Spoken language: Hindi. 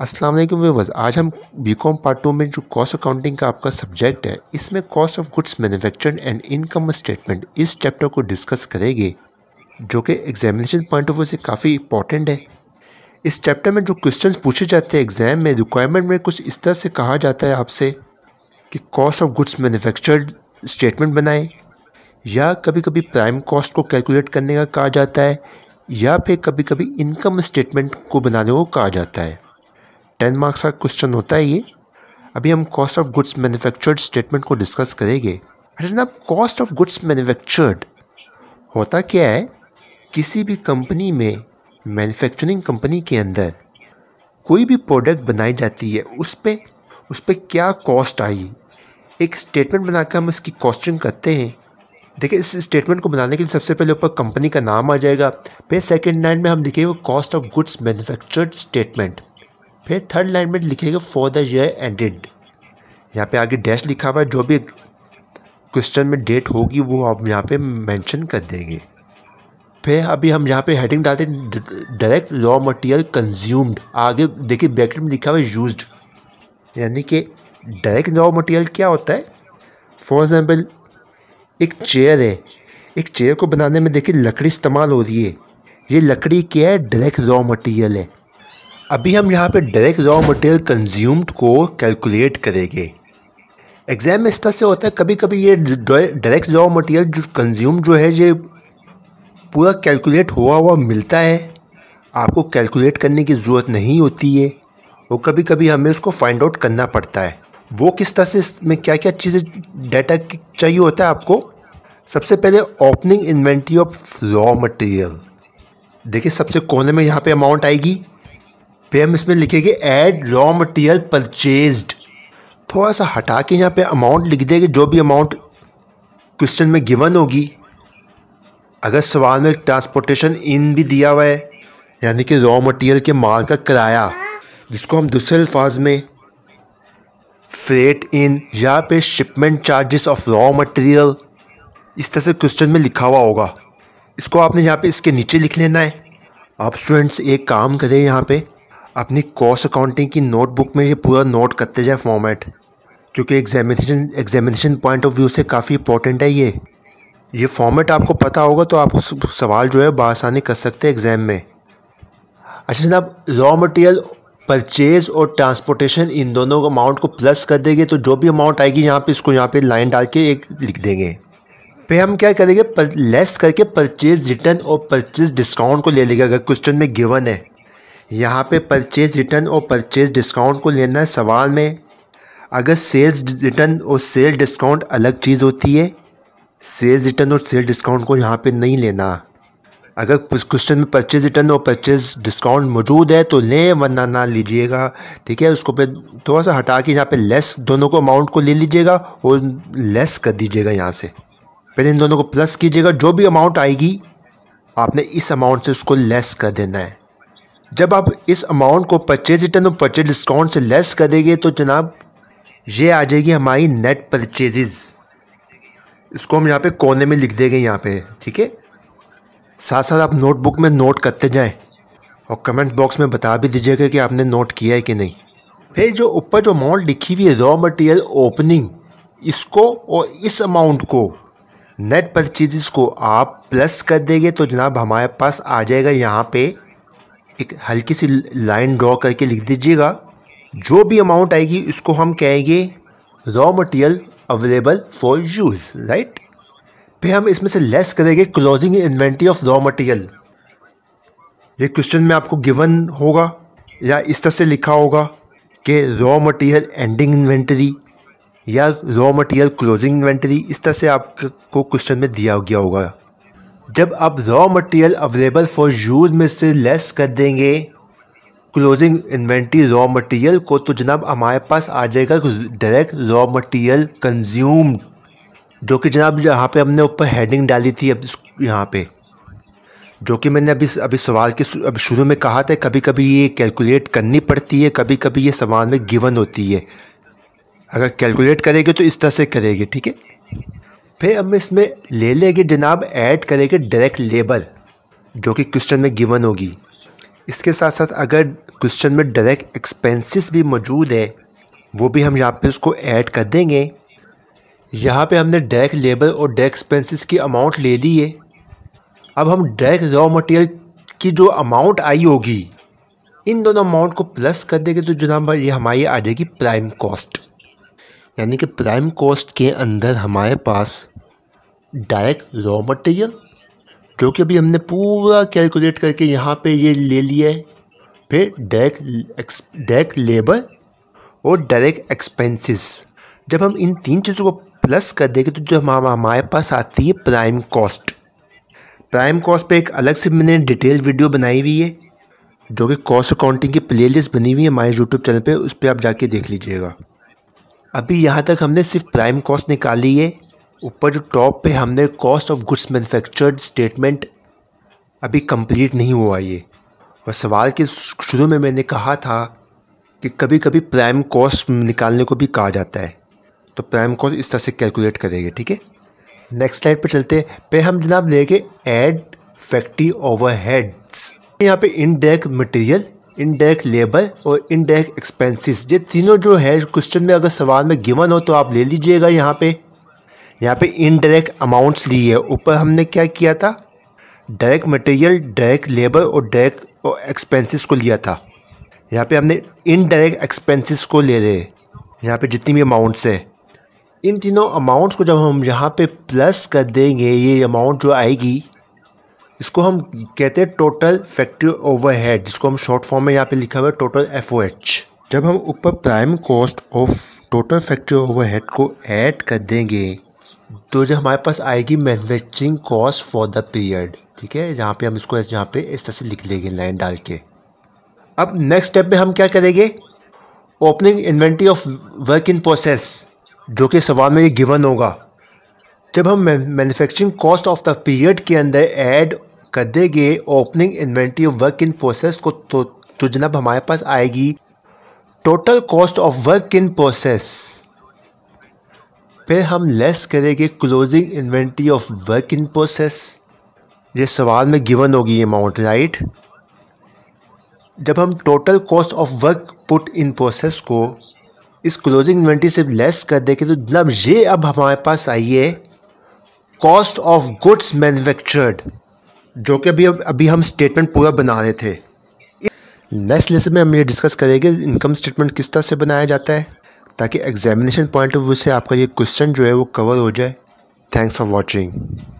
अस्सलाम वालेकुम व्यूवर्स आज हम बी कॉम पार्ट टू में जो कॉस्ट अकाउंटिंग का आपका सब्जेक्ट है इसमें cost of goods manufacture and income statement इस चैप्टर को डिस्कस करेंगे जो कि एग्जामिनेशन पॉइंट ऑफ व्यू से काफ़ी इंपॉर्टेंट है इस चैप्टर में जो क्वेश्चंस पूछे जाते हैं एग्जाम में रिक्वायरमेंट में कुछ इस तरह से कहा जाता है आपसे कि cost of goods manufactured statement बनाएं या कभी कभी प्राइम कॉस्ट को कैलकुलेट करने का कहा जाता है या फिर कभी कभी इनकम स्टेटमेंट को बनाने को कहा जाता है टेन मार्क्स का क्वेश्चन होता है ये अभी हम cost of goods manufactured statement को डिस्कस करेंगे अच्छा जनाब कॉस्ट ऑफ गुड्स मैन्युफैक्चर्ड होता क्या है किसी भी कंपनी में मैन्युफैक्चरिंग कंपनी के अंदर कोई भी प्रोडक्ट बनाई जाती है उस पर उस पर क्या कॉस्ट आई एक स्टेटमेंट बनाकर हम इसकी कॉस्टिंग करते हैं देखिए इस स्टेटमेंट को बनाने के लिए सबसे पहले ऊपर कंपनी का नाम आ जाएगा फिर सेकेंड लाइन में हम लिखेंगे cost of goods manufactured statement फिर थर्ड लाइन में लिखेगा फॉर द ईयर एंडेड यहाँ पे आगे डैश लिखा हुआ है जो भी क्वेश्चन में डेट होगी वो आप यहाँ पे मेंशन कर देंगे फिर अभी हम यहाँ पे हेडिंग डालते हैं डायरेक्ट रॉ मटेरियल कंज्यूम्ड आगे देखिए बैकेट में लिखा हुआ है यूज यानी कि डायरेक्ट रॉ मटेरियल क्या होता है फॉर एग्ज़ाम्पल एक चेयर है एक चेयर को बनाने में देखिए लकड़ी इस्तेमाल हो रही है ये लकड़ी क्या है डायरेक्ट रॉ मटेरियल है अभी हम यहाँ पे डायरेक्ट रॉ मटेरियल कंज्यूम्ड को कैलकुलेट करेंगे एग्ज़ाम में इस तरह से होता है कभी कभी ये डायरेक्ट रॉ मटेरियल जो कंज्यूम जो है ये पूरा कैलकुलेट हुआ हुआ मिलता है आपको कैलकुलेट करने की ज़रूरत नहीं होती है वो कभी कभी हमें उसको फाइंड आउट करना पड़ता है वो किस तरह से इसमें क्या क्या चीज़ें डाटा चाहिए होता है आपको सबसे पहले opening inventory of raw material देखिए सबसे कोने में यहाँ पे अमाउंट आएगी फिर हम इसमें लिखेंगे एड रॉ मटेरियल परचेज्ड थोड़ा सा हटा के यहाँ पे अमाउंट लिख देंगे जो भी अमाउंट क्वेश्चन में गिवन होगी अगर सवाल में ट्रांसपोर्टेशन इन भी दिया हुआ है यानी कि रॉ मटेरियल के माल का किराया जिसको हम दूसरे अल्फाज में फ्रेट इन या पे shipment charges of raw material इस तरह से क्वेश्चन में लिखा हुआ होगा इसको आपने यहाँ पे इसके नीचे लिख लेना है आप स्टूडेंट्स एक काम करें यहाँ पे अपनी कॉस्ट अकाउंटिंग की नोटबुक में ये पूरा नोट करते जाए फॉर्मेट क्योंकि examination examination point of view से काफ़ी इंपॉर्टेंट है ये ये फॉर्मेट आपको पता होगा तो आप सवाल जो है बसानी कर सकते हैं एग्ज़ाम में अच्छा जनाब रॉ मटेरियल परचेज और ट्रांसपोर्टेशन इन दोनों अमाउंट को प्लस कर देंगे तो जो भी अमाउंट आएगी यहाँ पे इसको यहाँ पे लाइन डाल के एक लिख देंगे पे हम क्या करेंगे पर, लेस करके परचेज रिटर्न और परचेज डिस्काउंट को ले लेंगे अगर क्वेश्चन में गिवन है यहाँ पे परचेज रिटर्न और परचेज डिस्काउंट को लेना है सवाल में अगर सेल्स रिटर्न और सेल डिस्काउंट अलग चीज़ होती है सेल्स रिटर्न और सेल डिस्काउंट को यहाँ पे नहीं लेना अगर क्वेश्चन में परचेज रिटर्न और परचेज डिस्काउंट मौजूद है तो लें वरना ना लीजिएगा ठीक है उसको पे थोड़ा सा हटा के यहाँ पे लेस दोनों को अमाउंट को ले लीजिएगा और लेस कर दीजिएगा यहाँ से पहले इन दोनों को प्लस कीजिएगा जो भी अमाउंट आएगी आपने इस अमाउंट से उसको लेस कर देना है जब आप इस अमाउंट को परचेज रिटर्न और परचेज डिस्काउंट से लेस करेंगे तो जनाब ये आ जाएगी हमारी नेट परचेजेस इसको हम यहाँ पे कोने में लिख देंगे यहाँ पे ठीक है साथ साथ आप नोटबुक में नोट करते जाएं और कमेंट बॉक्स में बता भी दीजिएगा कि आपने नोट किया है कि नहीं फिर जो ऊपर जो अमाउंट लिखी हुई है रॉ मटेरियल ओपनिंग इसको और इस अमाउंट को नेट परचेजेस को आप प्लस कर देंगे तो जनाब हमारे पास आ जाएगा यहाँ पे एक हल्की सी लाइन ड्रॉ करके लिख दीजिएगा जो भी अमाउंट आएगी उसको हम कहेंगे raw material available for use right फिर हम इसमें से लेस करेंगे closing inventory of raw material ये क्वेश्चन में आपको गिवन होगा या इस तरह से लिखा होगा कि रॉ मटेरियल एंडिंग इन्वेंट्री या रॉ मटेरियल क्लोजिंग इन्वेंट्री इस तरह से आपको क्वेश्चन में दिया गया होगा जब आप raw material available for use में से लेस कर देंगे क्लोजिंग इन्वेंट्री रॉ मटेरियल को तो जनाब हमारे पास आ जाएगा डायरेक्ट रॉ मटेरियल कंज्यूम्ड जो कि जनाब यहाँ पे हमने ऊपर हेडिंग डाली थी अब यहाँ पे जो कि मैंने अभी अभी सवाल के अभी शुरू में कहा था कभी कभी ये कैलकुलेट करनी पड़ती है कभी कभी ये सवाल में गिवन होती है अगर कैलकुलेट करेगी तो इस तरह से करेगी ठीक है फिर हम इसमें ले लेंगे जनाब ऐड करेंगे डायरेक्ट लेबर जो कि क्वेश्चन में गिवन होगी इसके साथ साथ अगर क्वेश्चन में डायरेक्ट एक्सपेंसेस भी मौजूद है वो भी हम यहाँ पे उसको ऐड कर देंगे यहाँ पे हमने डायरेक्ट लेबर और डायरेक्ट एक्सपेंसेस की अमाउंट ले ली है अब हम डायरेक्ट रॉ मटेरियल की जो अमाउंट आई होगी इन दोनों अमाउंट को प्लस कर देंगे तो जनाब ये हमारी आ जाएगी प्राइम कॉस्ट यानी कि प्राइम कॉस्ट के अंदर हमारे पास डायरेक्ट रॉ मटेरियल जो कि अभी हमने पूरा कैलकुलेट करके यहाँ पे ये ले लिया है फिर डायरेक्ट डायरेक्ट लेबर और डायरेक्ट एक्सपेंसेस जब हम इन तीन चीज़ों को प्लस कर देंगे तो जो हम हमारे पास आती है प्राइम कॉस्ट प्राइम कॉस्ट पे एक अलग से मैंने डिटेल वीडियो बनाई हुई है जो कि कॉस्ट अकाउंटिंग की प्लेलिस्ट बनी हुई है हमारे यूट्यूब चैनल पे उस पर आप जाके देख लीजिएगा अभी यहाँ तक हमने सिर्फ प्राइम कॉस्ट निकाली है ऊपर जो टॉप पे हमने cost of goods manufactured statement अभी कंप्लीट नहीं हुआ ये और सवाल के शुरू में मैंने कहा था कि कभी कभी प्राइम कॉस्ट निकालने को भी कहा जाता है तो प्राइम कॉस्ट इस तरह से कैलकुलेट करेंगे ठीक है नेक्स्ट स्लाइड पे चलते हैं पे हम जनाब लेंगे एड फैक्ट्री ओवरहेड्स यहाँ पे इनडायरेक्ट मटेरियल इनडायरेक्ट लेबर और इनडायरेक्ट एक्सपेंसेस ये तीनों जो है क्वेश्चन में अगर सवाल में गिवन हो तो आप ले लीजिएगा यहाँ पे यहाँ पे इनडायरेक्ट अमाउंट्स ली है ऊपर हमने क्या किया था डायरेक्ट मटेरियल डायरेक्ट लेबर और डायरेक्ट एक्सपेंसेस को लिया था यहाँ पे हमने इनडायरेक्ट एक्सपेंसेस को ले रहे यहाँ पे जितनी भी अमाउंट्स है इन तीनों अमाउंट्स को जब हम यहाँ पे प्लस कर देंगे ये अमाउंट जो आएगी इसको हम कहते हैं टोटल फैक्ट्री ओवरहेड जिसको हम शॉर्ट फॉर्म में यहाँ पे लिखा हुआ है टोटल एफ जब हम ऊपर prime cost of total factory overhead को ऐड कर देंगे तो जो हमारे पास आएगी manufacturing cost for the period ठीक है जहाँ पे हम इसको जहाँ पे इस तरह से लिख लेंगे लाइन डाल के अब नेक्स्ट स्टेप में हम क्या करेंगे opening inventory of work in process जो कि सवाल में ये गिवन होगा जब हम manufacturing cost of the period के अंदर एड कर देंगे opening inventory of work in process को तो, तो जनाब हमारे पास आएगी total cost of work in process फिर हम लेस करेंगे closing inventory of work in process ये सवाल में गिवन होगी अमाउंट राइट जब हम total cost of work put in process को इस क्लोजिंग इन्वेंट्री से लेस कर देंगे तो जब ये अब हमारे पास आई है कॉस्ट ऑफ गुड्स मैन्युफैक्चर्ड जो कि अभी अभी हम स्टेटमेंट पूरा बना रहे थे नेक्स्ट लेसन में हम ये डिस्कस करेंगे इनकम स्टेटमेंट किस तरह से बनाया जाता है ताकि एग्जामिनेशन पॉइंट ऑफ व्यू से आपका ये क्वेश्चन जो है वो कवर हो जाए थैंक्स फॉर वॉचिंग